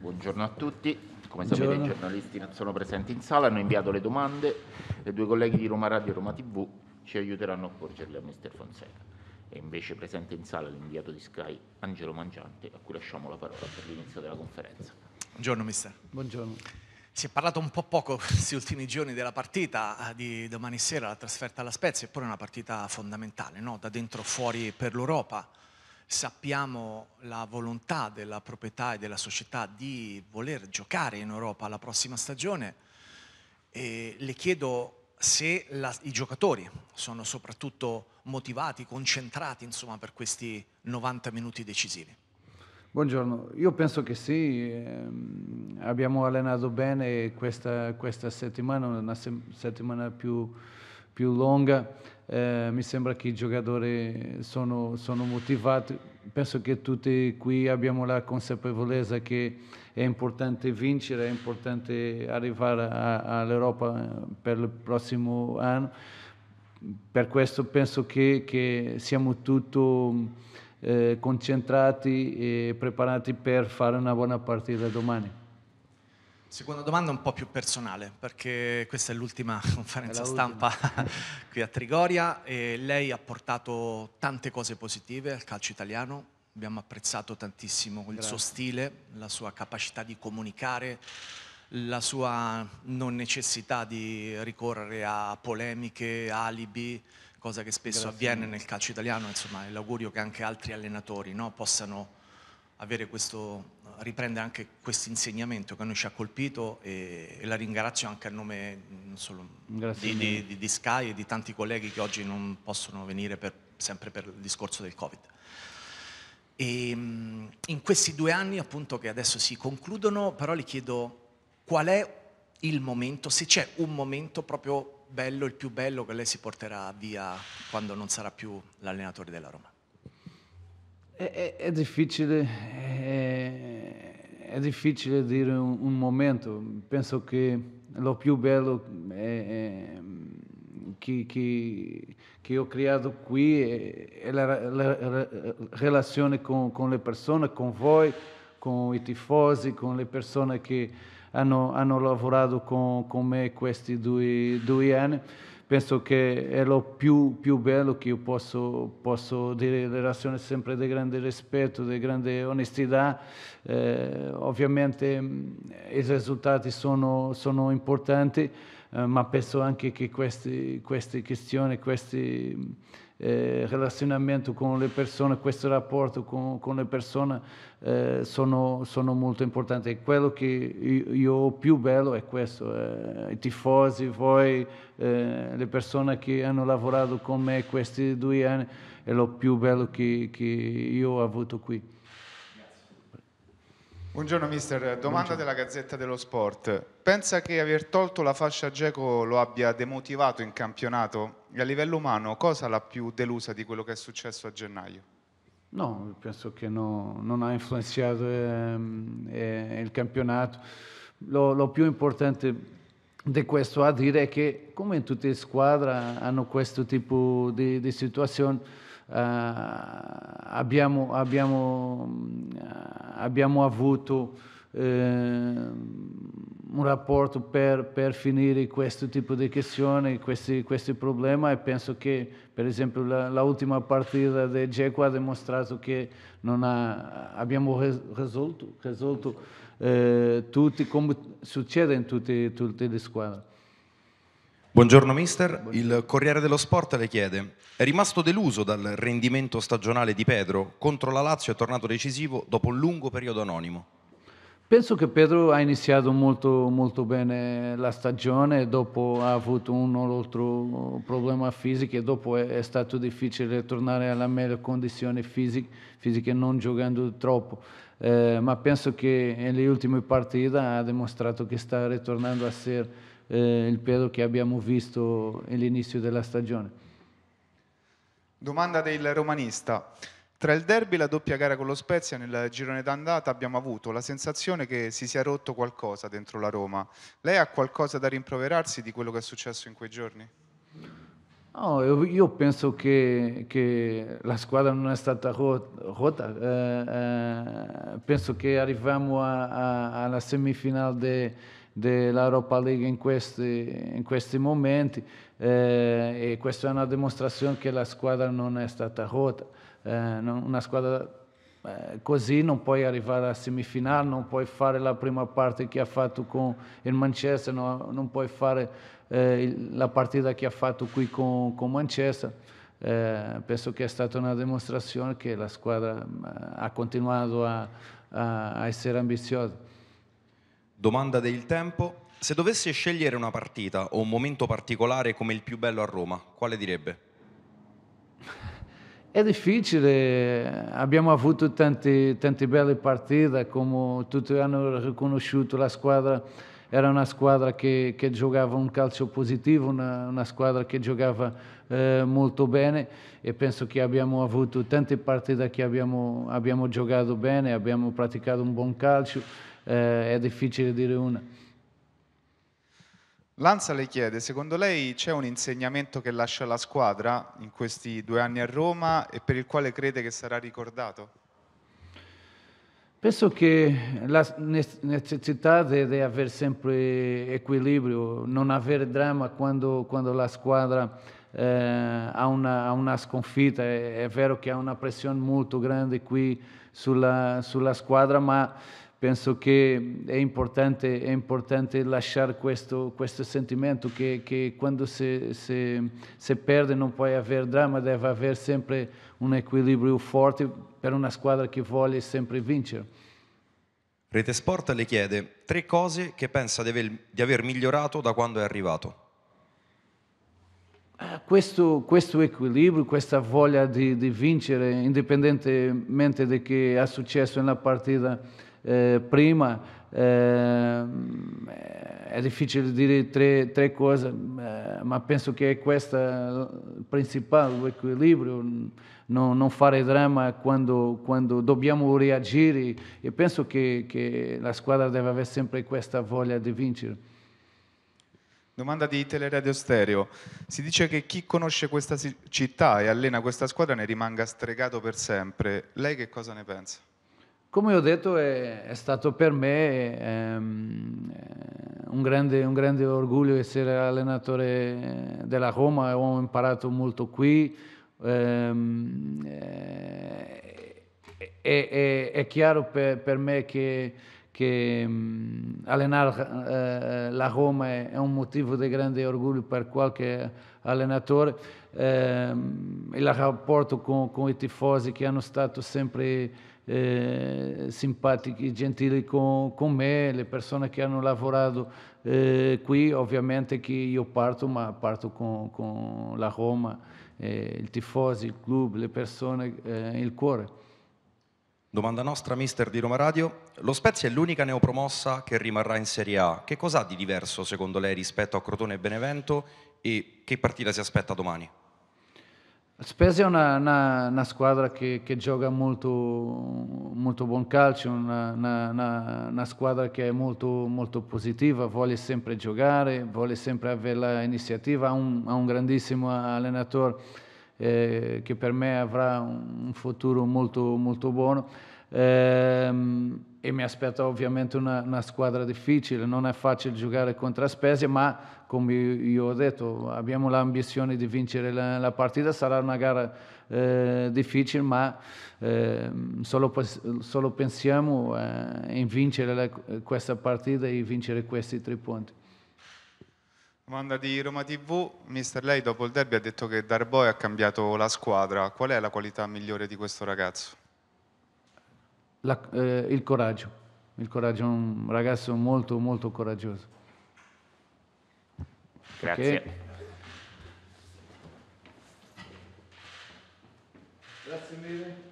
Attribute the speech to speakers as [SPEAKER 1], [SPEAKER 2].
[SPEAKER 1] Buongiorno a tutti. Come Buongiorno. sapete i giornalisti non sono presenti in sala, hanno inviato le domande e due colleghi di Roma Radio e Roma TV ci aiuteranno a porgerle a Mr. Fonseca. È invece presente in sala l'inviato di Sky Angelo Mangiante, a cui lasciamo la parola per l'inizio della conferenza.
[SPEAKER 2] Buongiorno mister. Buongiorno. Si è parlato un po' poco questi ultimi giorni della partita eh, di domani sera, la trasferta alla Spezia, eppure è una partita fondamentale, no? da dentro fuori per l'Europa sappiamo la volontà della proprietà e della società di voler giocare in Europa la prossima stagione e le chiedo se la, i giocatori sono soprattutto motivati, concentrati insomma, per questi 90 minuti decisivi.
[SPEAKER 3] Buongiorno, io penso che sì, ehm, abbiamo allenato bene questa, questa settimana, una se- settimana più, più, lunga, eh, mi sembra che i giocatori sono, sono, motivati. Penso che tutti qui abbiamo la consapevolezza che è importante vincere, è importante arrivare all'Europa eh, per il prossimo anno. Per questo penso che, che siamo tutti eh, concentrati e preparati per fare una buona partita domani.
[SPEAKER 2] Seconda domanda un po' più personale, perché questa è l'ultima conferenza è stampa qui a Trigoria e lei ha portato tante cose positive al calcio italiano, abbiamo apprezzato tantissimo Grazie. il suo stile, la sua capacità di comunicare, la sua non necessità di ricorrere a polemiche, alibi, cosa che spesso Grazie. avviene nel calcio italiano, insomma è l'augurio che anche altri allenatori no, possano avere questo, riprende anche questo insegnamento che a noi ci ha colpito e, e, la ringrazio anche a nome di, di, di, Sky e di tanti colleghi che oggi non possono venire per, sempre per il discorso del Covid. E, ehm, in questi due anni appunto che adesso si concludono, però le chiedo qual è il momento, se c'è un momento proprio bello, il più bello che lei si porterà via quando non sarà più l'allenatore della Roma.
[SPEAKER 3] É, é, é, difícil. É, é, é, difícil dizer um, um momento. Penso que o più belo é, é, que, que, que eu criado aqui é a relação com, com a pessoa, com voi, com o tifosi, com a pessoa que hanno, hanno lavorato con, con me questi due, due anni. penso che è lo più, più bello che io posso, posso dire, relazione sempre di grande rispetto, di grande onestà. Eh, ovviamente mm, i risultati sono, sono importanti, eh, ma penso anche che questi, queste questioni, questi eh, relazionamento con le persone, questo rapporto con, con le persone eh, sono, sono, molto importanti. E quello che io, ho più bello è questo, eh, i tifosi, voi, eh, le persone che hanno lavorato con me questi due anni, è lo più bello che, che io ho avuto qui.
[SPEAKER 1] Buongiorno mister, domanda Buongiorno. della Gazzetta dello Sport.
[SPEAKER 3] Pensa che aver tolto la fascia
[SPEAKER 1] a Geco lo abbia demotivato in campionato? E a livello umano cosa l'ha più delusa di quello che è successo a gennaio?
[SPEAKER 3] No, penso che no, non ha influenzato eh, eh, il campionato. Lo, lo, più importante di questo a dire è che come in tutte le squadre hanno questo tipo di, di situazione eh, abbiamo, abbiamo, mm, abbiamo, avuto ehm, un rapporto per, per, finire questo tipo di questioni, questi, questi problemi e penso che per esempio l'ultima partita di GECO ha dimostrato che ha, abbiamo risolto, risolto eh, tutti, come succede in tutte, tutte le squadre. Buongiorno mister, il Corriere dello Sport le chiede, è rimasto deluso
[SPEAKER 1] dal rendimento stagionale di Pedro, contro la Lazio è tornato decisivo dopo un lungo periodo anonimo.
[SPEAKER 3] Penso che Pedro ha iniziato molto, molto bene la stagione, dopo ha avuto uno o l'altro problema fisico e dopo è, è, stato difficile tornare alla meglio condizione fisica, fisica non giocando troppo. Eh, ma penso che nelle ultime partite ha dimostrato che sta ritornando a essere eh, il Piero che abbiamo visto all'inizio della stagione.
[SPEAKER 1] Domanda del romanista. Tra il derby e la doppia gara con lo Spezia nel girone d'andata abbiamo avuto la sensazione che si sia rotto qualcosa dentro la Roma. Lei ha qualcosa da rimproverarsi di quello che è successo in quei giorni?
[SPEAKER 3] No, io penso che, che la squadra non è stata rotta. Eh, eh, penso che arriviamo a, a, alla semifinale. De, dell'Europa League in questi, in questi momenti eh, e questa è una dimostrazione che la squadra non è stata rotta. Eh, non, una squadra eh, così non puoi arrivare alla semifinale, non puoi fare la prima parte che ha fatto con il Manchester, no, non puoi fare eh, la partita che ha fatto qui con, con Manchester. Eh, penso che è stata una dimostrazione che la squadra eh, ha continuato a, a essere ambiziosa. Domanda del tempo. Se dovesse scegliere una partita
[SPEAKER 1] o un momento particolare come il più bello a Roma, quale direbbe?
[SPEAKER 3] È difficile, abbiamo avuto tante, tante belle partite, come tutti hanno riconosciuto la squadra era una squadra che, che, giocava un calcio positivo, una, una squadra che giocava eh, molto bene e penso che abbiamo avuto tante partite che abbiamo, abbiamo giocato bene, abbiamo praticato un buon calcio eh, è difficile dire una. Lanza
[SPEAKER 1] le chiede, secondo lei c'è un insegnamento che lascia la squadra in questi due anni a Roma e per il quale crede che sarà ricordato?
[SPEAKER 3] Penso che la necessità di avere sempre equilibrio, non avere dramma quando, quando la squadra eh, ha, una, ha, una, sconfitta, è, è, vero che ha una pressione molto grande qui sulla, sulla squadra, ma penso che è importante, è importante lasciare questo, questo sentimento che, che quando si, si, si, perde non può avere dramma, deve avere sempre un equilibrio forte per una squadra che vuole sempre vincere.
[SPEAKER 1] Rete Sport le chiede tre cose che pensa di aver, di aver migliorato da quando è arrivato.
[SPEAKER 3] Eh, questo, questo, equilibrio, questa voglia di, di vincere, indipendentemente da che è successo nella partita, eh, prima, eh, è difficile dire tre, tre cose, eh, ma penso che è questo il principale, l'equilibrio, non, non, fare dramma quando, quando dobbiamo reagire e penso che, che la squadra deve avere sempre questa voglia di vincere.
[SPEAKER 1] Domanda di Teleradio Stereo. Si dice che chi conosce questa città e allena questa squadra ne rimanga stregato per sempre. Lei che cosa ne pensa?
[SPEAKER 3] Come ho detto è, è stato per me ehm, un, grande, un, grande, orgoglio essere allenatore della Roma, ho imparato molto qui. Ehm, eh, è, è, è, chiaro per, per me che che um, allenare uh, la Roma è, è, un motivo di grande orgoglio per qualche allenatore. Um, il rapporto con, con, i tifosi che hanno stato sempre eh, simpatici, gentili con, con, me, le persone che hanno lavorato eh, qui, ovviamente che io parto, ma parto con, con la Roma, eh, i tifosi, il club, le persone, eh, il cuore.
[SPEAKER 1] Domanda nostra, mister di Roma
[SPEAKER 3] Radio. Lo
[SPEAKER 1] Spezia è l'unica neopromossa che rimarrà in Serie A. Che cosa ha di diverso secondo lei rispetto a Crotone e Benevento e che partita si aspetta domani?
[SPEAKER 3] Spezia è una, una, una squadra che, che, gioca molto, molto buon calcio, una, una squadra che è molto, molto, positiva, vuole sempre giocare, vuole sempre avere l'iniziativa, ha un, ha un grandissimo allenatore eh, che per me avrà un futuro molto, molto buono. Ehm, e mi aspetta ovviamente una, una, squadra difficile, non è facile giocare contro la Spezia, ma come io ho detto abbiamo l'ambizione di vincere la, la partita, sarà una gara eh, difficile, ma eh, solo, solo, pensiamo eh, in vincere la, questa partita e vincere questi tre punti.
[SPEAKER 1] Domanda di Roma TV, mister lei dopo il derby ha detto che Darboe ha cambiato la squadra, qual è la qualità migliore di questo ragazzo?
[SPEAKER 3] la, eh, il coraggio. Il coraggio un ragazzo molto, molto coraggioso. Grazie. Okay. Grazie mille.